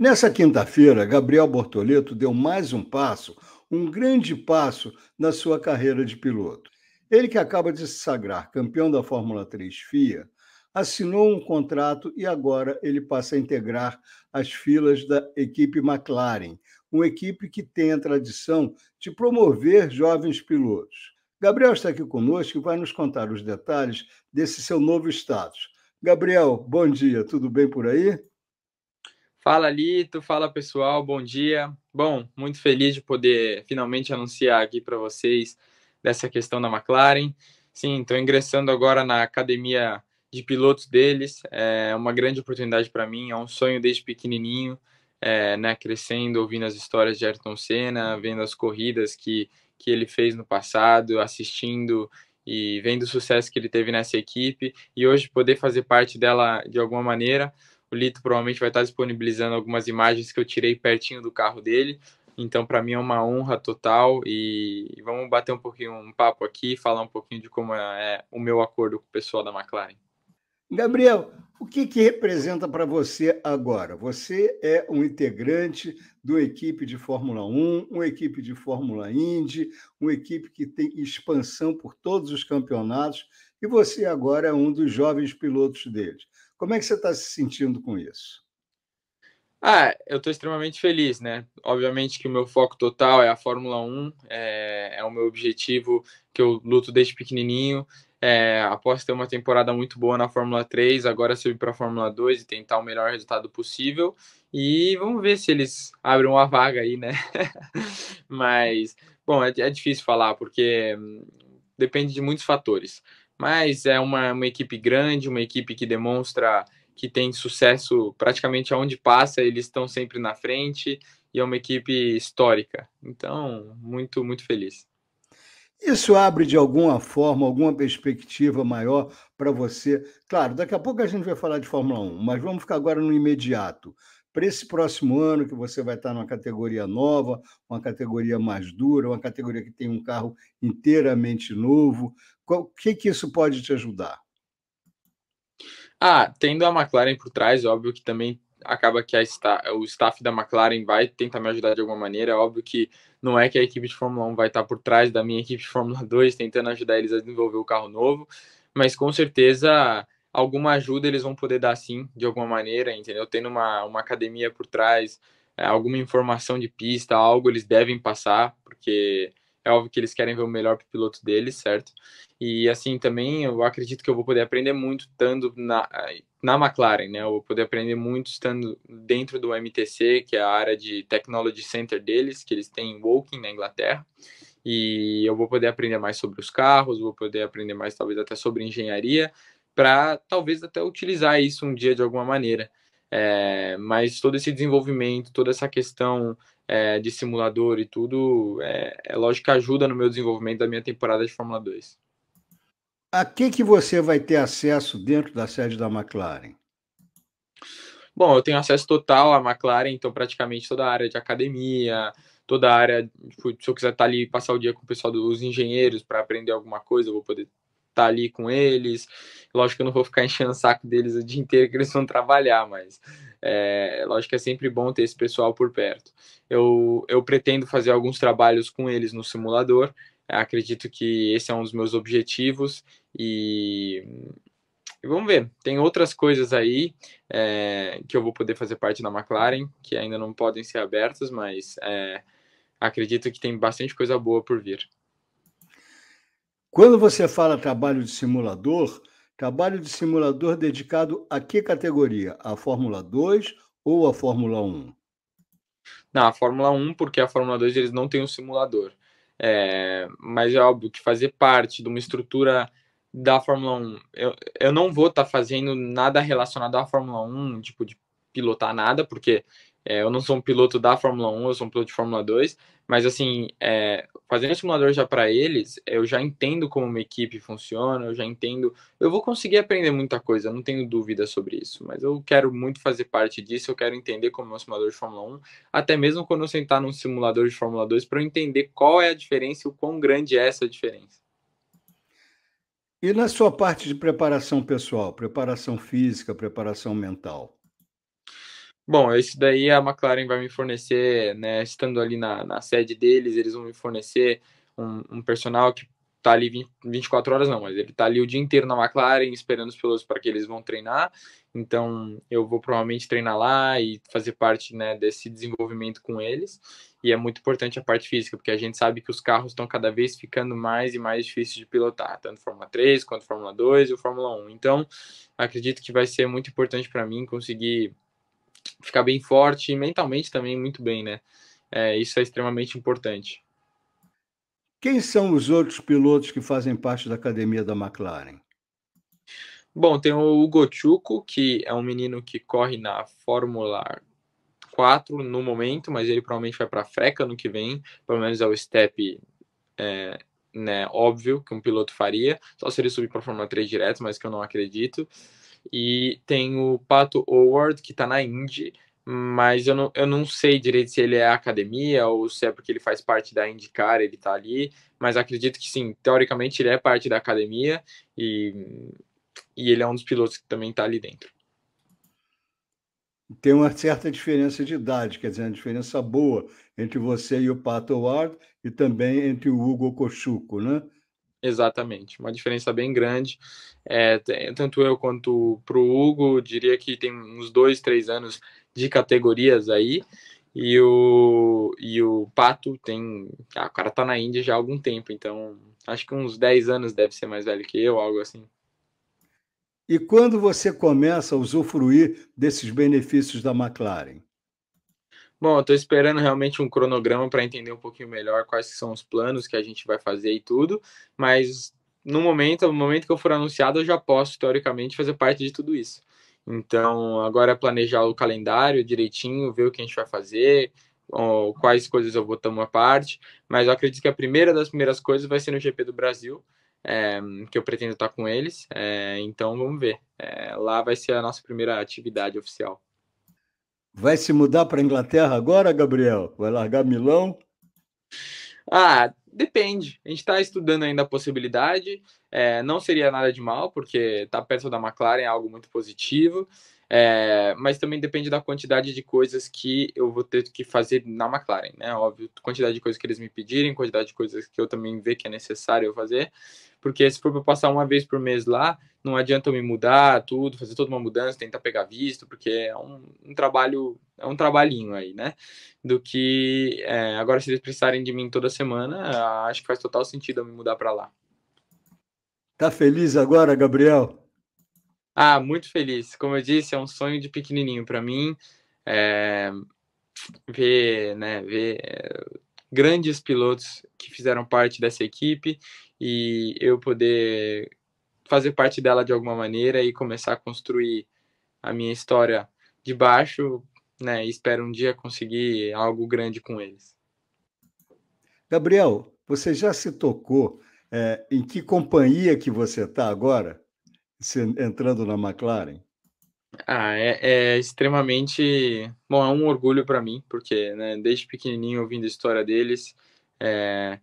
Nessa quinta-feira, Gabriel Bortoleto deu mais um passo, um grande passo na sua carreira de piloto. Ele que acaba de se sagrar campeão da Fórmula 3 FIA, assinou um contrato e agora ele passa a integrar as filas da equipe McLaren, uma equipe que tem a tradição de promover jovens pilotos. Gabriel está aqui conosco e vai nos contar os detalhes desse seu novo status. Gabriel, bom dia, tudo bem por aí? Fala Lito, fala pessoal, bom dia. Bom, muito feliz de poder finalmente anunciar aqui para vocês dessa questão da McLaren. Sim, estou ingressando agora na academia de pilotos deles. É uma grande oportunidade para mim, é um sonho desde pequenininho, é, né, crescendo, ouvindo as histórias de Ayrton Senna, vendo as corridas que, que ele fez no passado, assistindo e vendo o sucesso que ele teve nessa equipe e hoje poder fazer parte dela de alguma maneira o Lito provavelmente vai estar disponibilizando algumas imagens que eu tirei pertinho do carro dele. Então, para mim é uma honra total e vamos bater um pouquinho um papo aqui, falar um pouquinho de como é o meu acordo com o pessoal da McLaren. Gabriel, o que, que representa para você agora? Você é um integrante de uma equipe de Fórmula 1, uma equipe de Fórmula Indy, uma equipe que tem expansão por todos os campeonatos, e você agora é um dos jovens pilotos deles. Como é que você está se sentindo com isso? Ah, eu estou extremamente feliz, né? Obviamente que o meu foco total é a Fórmula 1, é, é o meu objetivo que eu luto desde pequenininho. É, após ter uma temporada muito boa na Fórmula 3, agora subir para a Fórmula 2 e tentar o melhor resultado possível. E vamos ver se eles abrem uma vaga aí, né? Mas, bom, é, é difícil falar, porque hum, depende de muitos fatores mas é uma, uma equipe grande, uma equipe que demonstra que tem sucesso praticamente aonde passa, eles estão sempre na frente e é uma equipe histórica. Então, muito, muito feliz. Isso abre de alguma forma, alguma perspectiva maior para você? Claro, daqui a pouco a gente vai falar de Fórmula 1, mas vamos ficar agora no imediato para esse próximo ano, que você vai estar numa categoria nova, uma categoria mais dura, uma categoria que tem um carro inteiramente novo. O que, que isso pode te ajudar? Ah, tendo a McLaren por trás, é óbvio que também acaba que sta o staff da McLaren vai tentar me ajudar de alguma maneira. É óbvio que não é que a equipe de Fórmula 1 vai estar por trás da minha equipe de Fórmula 2 tentando ajudar eles a desenvolver o carro novo, mas com certeza alguma ajuda eles vão poder dar sim, de alguma maneira, entendeu? Tendo uma, uma academia por trás, é, alguma informação de pista, algo eles devem passar, porque é óbvio que eles querem ver o melhor piloto deles, certo? E assim também eu acredito que eu vou poder aprender muito estando na, na McLaren, né? Eu vou poder aprender muito estando dentro do MTC, que é a área de Technology Center deles, que eles têm em Woking, na Inglaterra. E eu vou poder aprender mais sobre os carros, vou poder aprender mais talvez até sobre engenharia para talvez até utilizar isso um dia de alguma maneira. É, mas todo esse desenvolvimento, toda essa questão é, de simulador e tudo, é, é lógico que ajuda no meu desenvolvimento da minha temporada de Fórmula 2. A que, que você vai ter acesso dentro da sede da McLaren? Bom, eu tenho acesso total à McLaren, então praticamente toda a área de academia, toda a área, tipo, se eu quiser estar tá ali passar o dia com o pessoal dos engenheiros para aprender alguma coisa, eu vou poder estar tá ali com eles. Lógico que eu não vou ficar enchendo o saco deles o dia inteiro que eles vão trabalhar, mas é, lógico que é sempre bom ter esse pessoal por perto. Eu, eu pretendo fazer alguns trabalhos com eles no simulador. Acredito que esse é um dos meus objetivos e, e vamos ver. Tem outras coisas aí é, que eu vou poder fazer parte da McLaren, que ainda não podem ser abertas, mas é, acredito que tem bastante coisa boa por vir. Quando você fala trabalho de simulador, trabalho de simulador dedicado a que categoria? A Fórmula 2 ou a Fórmula 1? Na Fórmula 1, porque a Fórmula 2 eles não têm um simulador. É, mas é óbvio que fazer parte de uma estrutura da Fórmula 1, eu, eu não vou estar tá fazendo nada relacionado à Fórmula 1, tipo de pilotar nada, porque é, eu não sou um piloto da Fórmula 1, eu sou um piloto de Fórmula 2, mas assim, é, fazendo simulador já para eles, eu já entendo como uma equipe funciona, eu já entendo. Eu vou conseguir aprender muita coisa, não tenho dúvida sobre isso, mas eu quero muito fazer parte disso, eu quero entender como é um simulador de Fórmula 1, até mesmo quando eu sentar num simulador de Fórmula 2 para eu entender qual é a diferença e o quão grande é essa diferença. E na sua parte de preparação pessoal, preparação física, preparação mental? Bom, isso daí a McLaren vai me fornecer, né? Estando ali na, na sede deles, eles vão me fornecer um, um personal que tá ali 20, 24 horas não, mas ele tá ali o dia inteiro na McLaren esperando os pilotos para que eles vão treinar. Então, eu vou provavelmente treinar lá e fazer parte, né, desse desenvolvimento com eles. E é muito importante a parte física, porque a gente sabe que os carros estão cada vez ficando mais e mais difíceis de pilotar, tanto Fórmula 3 quanto Fórmula 2 e o Fórmula 1. Então, acredito que vai ser muito importante para mim conseguir ficar bem forte e mentalmente também muito bem, né? É, isso é extremamente importante. Quem são os outros pilotos que fazem parte da academia da McLaren? Bom, tem o Hugo Chuco, que é um menino que corre na Fórmula 4 no momento, mas ele provavelmente vai para a FRECA no que vem, pelo menos é o step é, né, óbvio que um piloto faria, só se ele subir para a Fórmula 3 direto, mas que eu não acredito. E tem o Pato Howard, que está na Indy, mas eu não, eu não sei direito se ele é academia ou se é porque ele faz parte da IndyCar, ele está ali, mas acredito que sim, teoricamente ele é parte da academia e, e ele é um dos pilotos que também está ali dentro. Tem uma certa diferença de idade, quer dizer, uma diferença boa entre você e o Pato Howard e também entre o Hugo Cochuco, né? Exatamente, uma diferença bem grande. É, tanto eu quanto para o Hugo, diria que tem uns dois, três anos de categorias aí. E o, e o Pato tem. Ah, o cara tá na Índia já há algum tempo, então acho que uns 10 anos deve ser mais velho que eu, algo assim. E quando você começa a usufruir desses benefícios da McLaren? Bom, eu estou esperando realmente um cronograma para entender um pouquinho melhor quais são os planos que a gente vai fazer e tudo, mas no momento, no momento que eu for anunciado, eu já posso, teoricamente, fazer parte de tudo isso. Então, agora é planejar o calendário direitinho, ver o que a gente vai fazer, quais coisas eu vou tomar parte, mas eu acredito que a primeira das primeiras coisas vai ser no GP do Brasil, é, que eu pretendo estar com eles, é, então vamos ver. É, lá vai ser a nossa primeira atividade oficial. Vai se mudar para a Inglaterra agora, Gabriel? Vai largar Milão? Ah, depende. A gente está estudando ainda a possibilidade. É, não seria nada de mal, porque estar tá perto da McLaren é algo muito positivo. É, mas também depende da quantidade de coisas que eu vou ter que fazer na McLaren, né? Óbvio, quantidade de coisas que eles me pedirem, quantidade de coisas que eu também ver que é necessário eu fazer, porque se for para passar uma vez por mês lá, não adianta eu me mudar tudo, fazer toda uma mudança, tentar pegar visto, porque é um, um trabalho, é um trabalhinho aí, né? Do que é, agora se eles precisarem de mim toda semana, acho que faz total sentido eu me mudar para lá. Tá feliz agora, Gabriel? Ah, muito feliz. Como eu disse, é um sonho de pequenininho para mim. É, ver, né, ver eh, grandes pilotos que fizeram parte dessa equipe e eu poder fazer parte dela de alguma maneira e começar a construir a minha história de baixo, né? E espero um dia conseguir algo grande com eles. Gabriel, você já se tocou é, em que companhia que você está agora? entrando na McLaren? Ah, é, é extremamente. Bom, é um orgulho para mim, porque né, desde pequenininho ouvindo a história deles, é...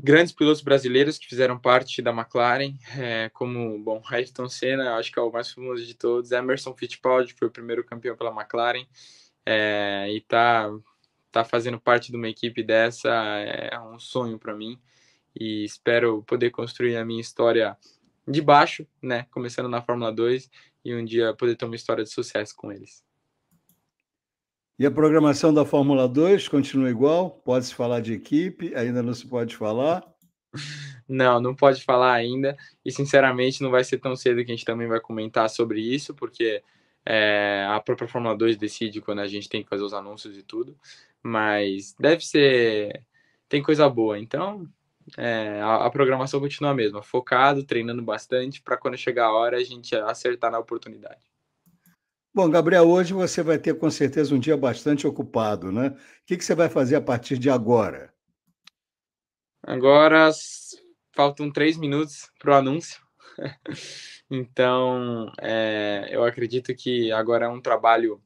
grandes pilotos brasileiros que fizeram parte da McLaren, é, como, bom, Ayrton Senna, acho que é o mais famoso de todos, Emerson Fittipaldi foi o primeiro campeão pela McLaren, é, e tá, tá fazendo parte de uma equipe dessa é, é um sonho para mim, e espero poder construir a minha história de baixo, né? Começando na Fórmula 2 e um dia poder ter uma história de sucesso com eles. E a programação da Fórmula 2 continua igual? Pode-se falar de equipe? Ainda não se pode falar? Não, não pode falar ainda. E, sinceramente, não vai ser tão cedo que a gente também vai comentar sobre isso, porque é, a própria Fórmula 2 decide quando a gente tem que fazer os anúncios e tudo. Mas deve ser. Tem coisa boa. Então, é, a, a, programação continua a mesma, focado, treinando bastante, para quando chegar a hora a gente acertar na oportunidade. Bom, Gabriel, hoje você vai ter com certeza um dia bastante ocupado, né? O que, que você vai fazer a partir de agora? Agora faltam três minutos para o anúncio. então, é, eu acredito que agora é um trabalho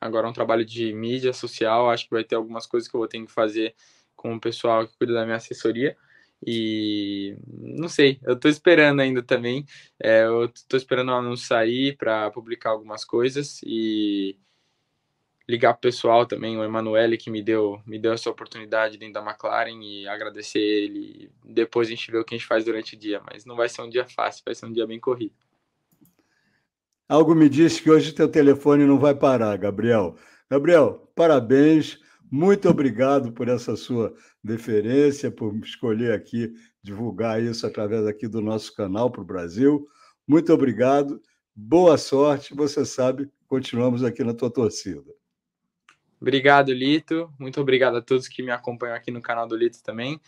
agora é um trabalho de mídia social. Acho que vai ter algumas coisas que eu vou ter que fazer com o pessoal que cuida da minha assessoria. E não sei, eu tô esperando ainda também. É, eu tô esperando o anúncio sair para publicar algumas coisas e ligar pro pessoal também, o Emanuele que me deu, me deu essa oportunidade dentro da McLaren e agradecer ele. Depois a gente vê o que a gente faz durante o dia, mas não vai ser um dia fácil, vai ser um dia bem corrido. Algo me diz que hoje teu telefone não vai parar, Gabriel. Gabriel, parabéns. Muito obrigado por essa sua deferência, por escolher aqui divulgar isso através aqui do nosso canal para o Brasil. Muito obrigado, boa sorte. Você sabe, continuamos aqui na tua torcida. Obrigado, Lito. Muito obrigado a todos que me acompanham aqui no canal do Lito também.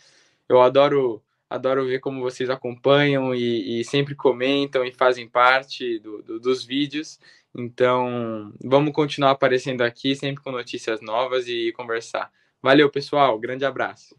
Eu adoro Adoro ver como vocês acompanham e, e sempre comentam e fazem parte do, do, dos vídeos. Então, vamos continuar aparecendo aqui, sempre com notícias novas e conversar. Valeu, pessoal. Grande abraço.